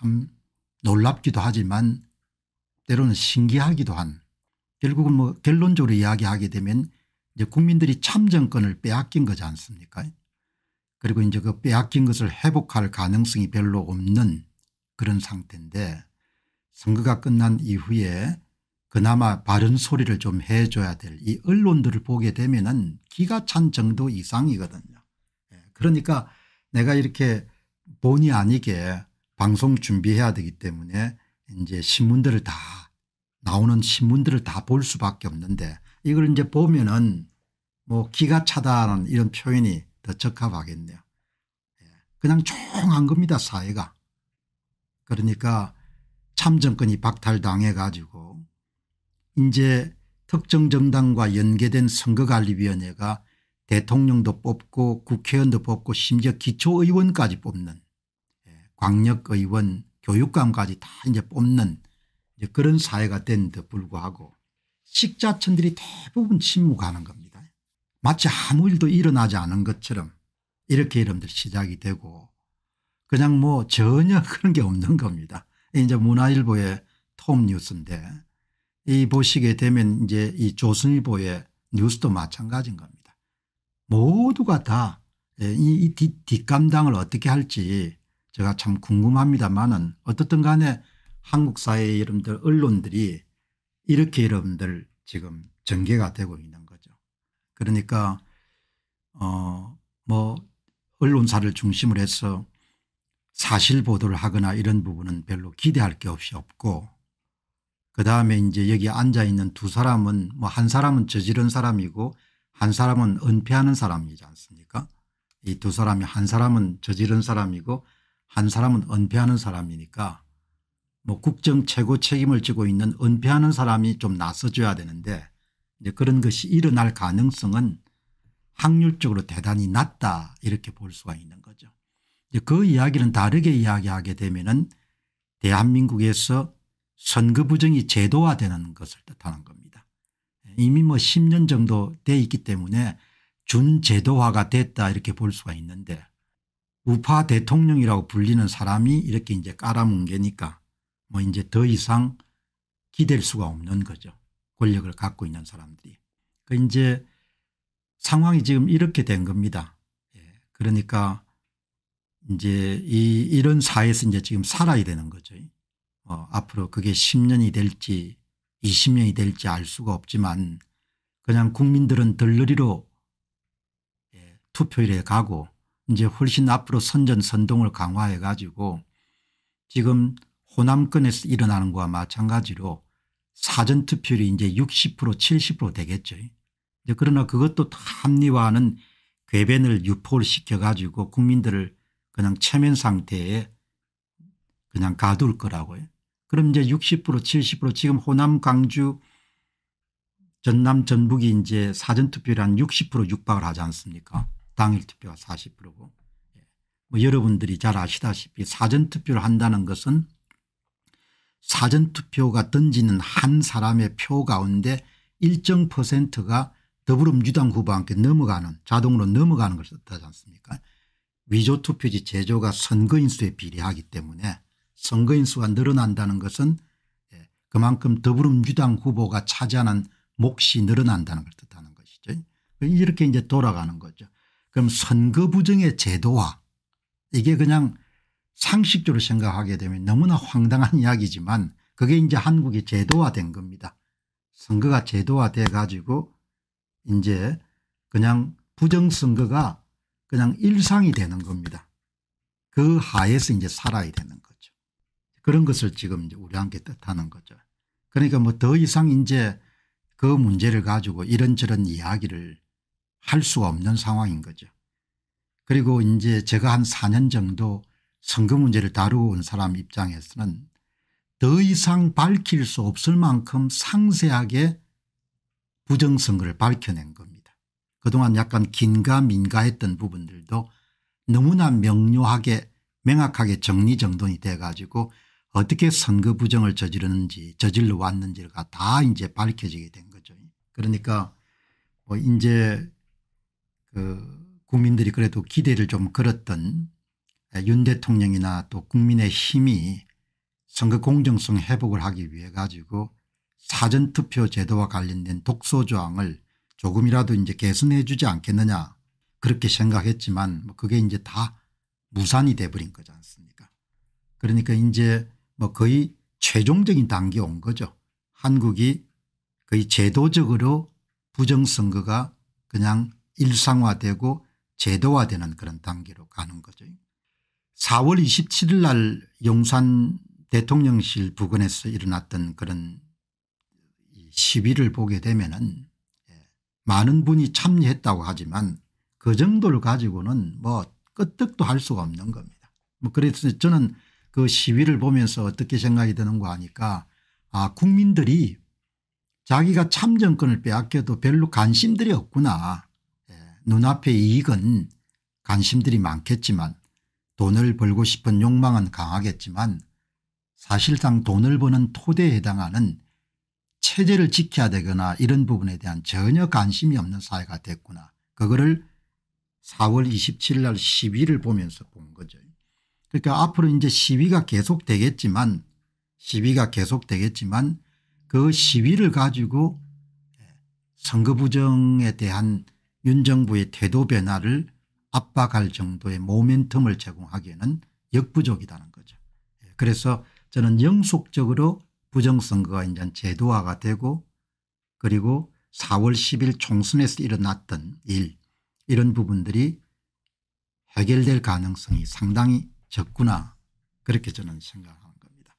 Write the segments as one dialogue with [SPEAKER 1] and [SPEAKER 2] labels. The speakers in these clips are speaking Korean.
[SPEAKER 1] 참 놀랍기도 하지만 때로는 신기하기도 한 결국은 뭐 결론적으로 이야기하게 되면 이제 국민들이 참정권을 빼앗긴 거지 않습니까 그리고 이제 그 빼앗긴 것을 회복할 가능성이 별로 없는 그런 상태인데 선거가 끝난 이후에 그나마 바른 소리를 좀 해줘야 될 이 언론들을 보게 되면 은 기가 찬 정도 이상이거든요. 예, 그러니까 내가 이렇게 본의 아니게 방송 준비해야 되기 때문에 이제 신문들을 다 나오는 신문들을 다 볼 수밖에 없는데 이걸 이제 보면은 뭐 기가 차다는 이런 표현이 더 적합하겠네요. 예, 그냥 조용한 겁니다 사회가. 그러니까 참정권이 박탈당해 가지고 이제 특정 정당과 연계된 선거관리위원회가 대통령도 뽑고 국회의원도 뽑고 심지어 기초의원까지 뽑는 광역의원 교육감까지 다 이제 뽑는 이제 그런 사회가 된데 불구하고 식자천들이 대부분 침묵하는 겁니다. 마치 아무 일도 일어나지 않은 것처럼 이렇게 이름들 시작이 되고 그냥 뭐 전혀 그런 게 없는 겁니다. 이제 문화일보의 톱 뉴스인데 이 보시게 되면 이제 이 조선일보의 뉴스도 마찬가지인 겁니다. 모두가 다이 예, 뒷감당을 어떻게 할지 제가 참 궁금합니다만은 어떻든 간에 한국 사회의 여러분들 언론들이 이렇게 여러분들 지금 전개가 되고 있는 거죠. 그러니까 어뭐 언론사를 중심으로 해서 사실 보도를 하거나 이런 부분은 별로 기대할 게 없이 없고 그다음에 이제 여기 앉아 있는 두 사람은 뭐 한 사람은 저지른 사람이고 한 사람은 은폐하는 사람이지 않습니까? 이 두 사람이 한 사람은 저지른 사람이고 한 사람은 은폐하는 사람이니까 뭐 국정 최고 책임을 지고 있는 은폐하는 사람이 좀 나서줘야 되는데 이제 그런 것이 일어날 가능성은 확률적으로 대단히 낮다 이렇게 볼 수가 있는 거죠. 이제 그 이야기는 다르게 이야기하게 되면은 대한민국에서 선거 부정이 제도화되는 것을 뜻하는 겁니다. 이미 뭐 10년 정도 돼 있기 때문에 준제도화가 됐다 이렇게 볼 수가 있는데 우파 대통령이라고 불리는 사람이 이렇게 이제 깔아뭉 개니까 뭐 이제 더 이상 기댈 수가 없는 거죠. 권력을 갖고 있는 사람들이. 그 이제 상황이 지금 이렇게 된 겁니다. 예. 그러니까 이제 이 이런 사회에서 이제 지금 살아야 되는 거죠. 어, 앞으로 그게 10년이 될지 20년이 될지 알 수가 없지만 그냥 국민들은 덜러리로 예, 투표일에 가고 이제 훨씬 앞으로 선전 선동을 강화해 가지고 지금 호남권에서 일어나는 것과 마찬가지로 사전투표율이 이제 60% 70% 되겠죠. 그러나 그것도 합리화하는 궤변을 유포를 시켜가지고 국민들을 그냥 체면 상태에 그냥 가둘 거라고요. 그럼 이제 60% 70% 지금 호남 광주 전남 전북이 이제 사전투표율 한60% 육박을 하지 않습니까 당일 투표가 40%고 뭐 여러분들이 잘 아시다시피 사전투표를 한다는 것은 사전투표가 던지는 한 사람의 표 가운데 일정 퍼센트가 더불어민주당 후보한테 넘어가는 자동으로 넘어가는 것을 뜻지 않습니까 위조투표지 제조가 선거인수에 비례하기 때문에 선거인수가 늘어난다는 것은 예, 그만큼 더불어민주당 후보가 차지하는 몫이 늘어난다는 걸 뜻하는 것이죠. 이렇게 이제 돌아가는 거죠. 그럼 선거부정의 제도화 이게 그냥 상식적으로 생각하게 되면 너무나 황당한 이야기지만 그게 이제 한국이 제도화된 겁니다. 선거가 제도화돼 가지고 이제 그냥 부정선거가 그냥 일상이 되는 겁니다. 그 하에서 이제 살아야 되는 거죠. 그런 것을 지금 이제 우리 함께 뜻하는 거죠. 그러니까 뭐 더 이상 이제 그 문제를 가지고 이런저런 이야기를 할 수가 없는 상황인 거죠. 그리고 이제 제가 한 4년 정도 선거 문제를 다루고 온 사람 입장에서는 더 이상 밝힐 수 없을 만큼 상세하게 부정선거를 밝혀낸 겁니다. 그동안 약간 긴가 민가했던 부분들도 너무나 명료하게 명확하게 정리정돈이 돼 가지고 어떻게 선거 부정을 저지르는지 저질러 왔는지가 다 이제 밝혀지게 된 거죠. 그러니까 뭐 이제 그 국민들이 그래도 기대를 좀 걸었던 윤 대통령이나 또 국민의 힘이 선거 공정성 회복을 하기 위해 가지고 사전투표 제도와 관련된 독소조항을 조금이라도 이제 개선해 주지 않겠느냐 그렇게 생각했지만 뭐 그게 이제 다 무산이 돼버린 거지 않습니까 그러니까 이제 뭐 거의 최종적인 단계온 거죠. 한국이 거의 제도적으로 부정선거가 그냥 일상화되고 제도화되는 그런 단계로 가는 거죠. 4월 27일 날 용산 대통령실 부근에서 일어났던 그런 시위를 보게 되면은 예, 많은 분이 참여했다고 하지만 그 정도를 가지고는 뭐 끄떡도 할 수가 없는 겁니다. 뭐 그래서 저는 그 시위를 보면서 어떻게 생각이 드는가 하니까 아 국민들이 자기가 참정권을 빼앗겨도 별로 관심들이 없구나 눈앞의 이익은 관심들이 많겠지만 돈을 벌고 싶은 욕망은 강하겠지만 사실상 돈을 버는 토대에 해당하는 체제를 지켜야 되거나 이런 부분에 대한 전혀 관심이 없는 사회가 됐구나. 그거를 4월 27일 날 시위를 보면서 본 거죠. 그러니까 앞으로 이제 시위가 계속 되겠지만 시위가 계속 되겠지만 그 시위를 가지고 예, 선거 부정에 대한 윤 정부의 태도 변화를 압박할 정도의 모멘텀을 제공하기에는 역부족이다는 거죠. 예, 그래서 저는 영속적으로 부정선거가 이제 제도화가 되고 그리고 4월 10일 총선에서 일어났던 일 이런 부분들이 해결될 가능성이 상당히 적구나 그렇게 저는 생각하는 겁니다.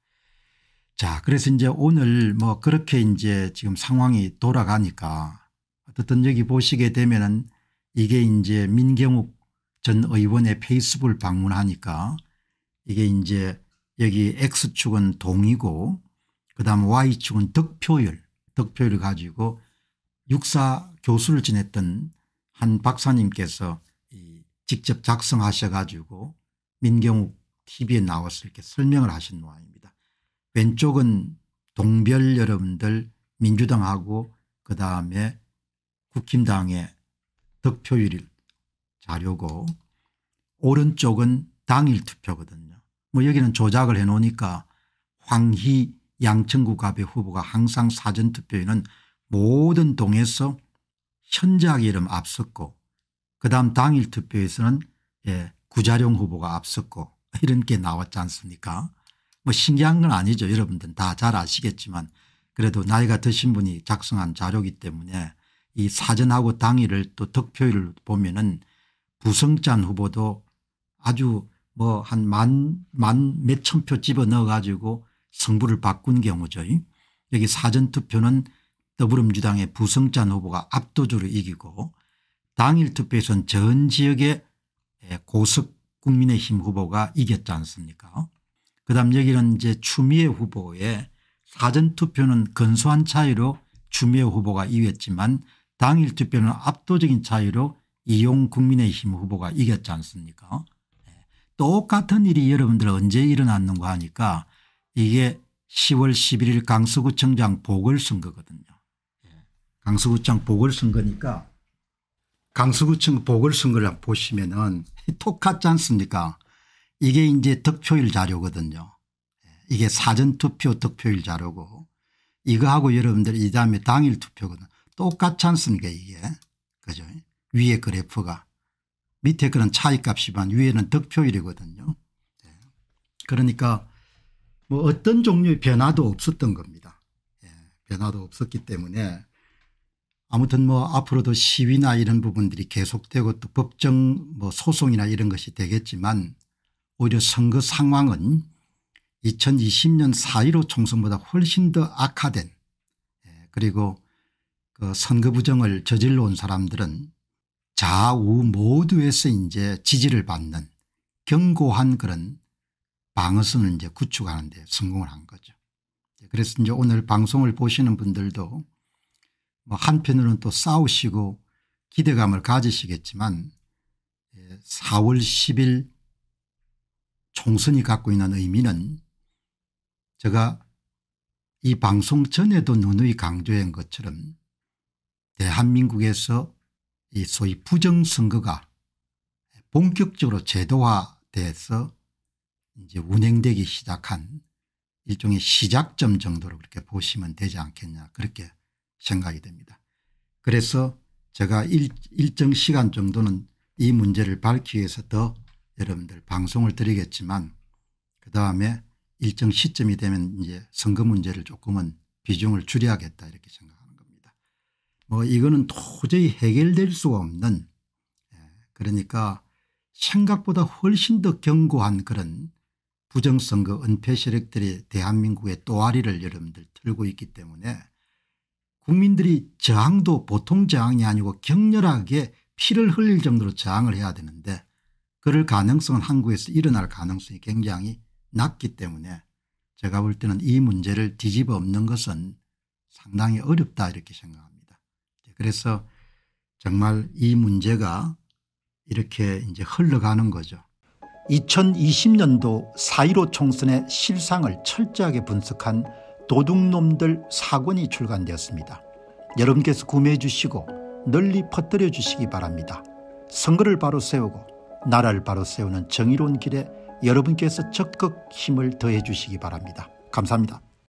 [SPEAKER 1] 자 그래서 이제 오늘 뭐 그렇게 이제 지금 상황이 돌아가니까 어떻든 여기 보시게 되면은 이게 이제 민경욱 전 의원의 페이스북을 방문하니까 이게 이제 여기 X축은 동이고 그다음 Y축은 득표율득표율을 가지고 육사 교수를 지냈던 한 박사님께서 직접 작성하셔 가지고 민경욱 TV에 나와서 이렇게 설명을 하신 모양입니다. 왼쪽은 동별 여러분들 민주당하고 그다음에 국힘당의 득표율 자료고 오른쪽은 당일 투표거든요. 뭐 여기는 조작을 해놓으니까 황희 양천구갑의 후보가 항상 사전투표에는 모든 동에서 현작 이름 앞섰고 그다음 당일 투표에서는 예, 구자룡 후보가 앞섰고 이런 게 나왔지 않습니까 뭐 신기한 건 아니죠 여러분들 다 잘 아시겠지만 그래도 나이가 드신 분이 작성한 자료기 때문에 이 사전하고 당일을 또 득표율을 보면은 부성찬 후보도 아주 뭐 한 만 만 몇 천 표 집어 넣어 가지고 성부를 바꾼 경우죠. 여기 사전투표는 더불어민주당의 부성찬 후보가 압도적으로 이기고 당일 투표에서는 전 지역의 고석 국민의힘 후보가 이겼지 않습니까 그다음 여기는 이제 추미애 후보의 사전투표는 근소한 차이로 추미애 후보가 이겼지만 당일 투표는 압도적인 차이로 이용 국민의힘 후보가 이겼지 않습니까 예. 똑같은 일이 여러분들 언제 일어났는가 하니까 이게 10월 11일 강서구청장 보궐선거거든요. 예. 강서구청 보궐선거니까 강서구청 보궐선거를 보시면은 똑같지 않습니까 이게 이제 득표율 자료거든요. 예. 이게 사전투표 득표율 자료고 이거하고 여러분들 이 다음에 당일 투표거든 똑같지 않습니까 이게 그죠 위에 그래프가 밑에 그런 차이값이만 위에는 득표율이거든요 네. 그러니까 뭐 어떤 종류의 변화도 없었던 겁니다 예. 변화도 없었기 때문에 아무튼 뭐 앞으로도 시위나 이런 부분들이 계속되고 또 법정 뭐 소송이나 이런 것이 되겠지만 오히려 선거 상황은 2020년 4.15 총선보다 훨씬 더 악화된 예, 그리고 그 어, 선거 부정을 저질러 온 사람들은 좌우 모두에서 이제 지지를 받는 견고한 그런 방어선을 이제 구축하는 데 성공을 한 거죠. 예, 그래서 이제 오늘 방송을 보시는 분들도 뭐 한편으로는 또 싸우시고 기대감을 가지시겠지만 4월 예, 10일 총선이 갖고 있는 의미는 제가 이 방송 전에도 누누이 강조한 것처럼 대한민국에서 이 소위 부정선거가 본격적으로 제도화돼서 이제 운행되기 시작한 일종의 시작점 정도로 그렇게 보시면 되지 않겠냐 그렇게 생각이 됩니다. 그래서 제가 일, 일정 시간 정도는 이 문제를 밝히기 위해서 더 여러분들 방송을 드리겠지만 그다음에 일정 시점이 되면 이제 선거 문제를 조금은 비중을 줄여야겠다 이렇게 생각합니다. 뭐 이거는 도저히 해결될 수가 없는 예, 그러니까 생각보다 훨씬 더 견고한 그런 부정선거 은폐 세력들이 대한민국의 또아리를 여러분들 들고 있기 때문에 국민들이 저항도 보통 저항이 아니고 격렬하게 피를 흘릴 정도로 저항을 해야 되는데 그럴 가능성은 한국에서 일어날 가능성이 굉장히 낮기 때문에 제가 볼 때는 이 문제를 뒤집어 엎는 것은 상당히 어렵다 이렇게 생각합니다. 그래서 정말 이 문제가 이렇게 이제 흘러가는 거죠. 2020년도 4.15 총선의 실상을 철저하게 분석한 도둑놈들 사권이 출간되었습니다. 여러분께서 구매해 주시고 널리 퍼뜨려 주시기 바랍니다. 선거를 바로 세우고 나라를 바로 세우는 정의로운 길에 여러분께서 적극 힘을 더해 주시기 바랍니다. 감사합니다.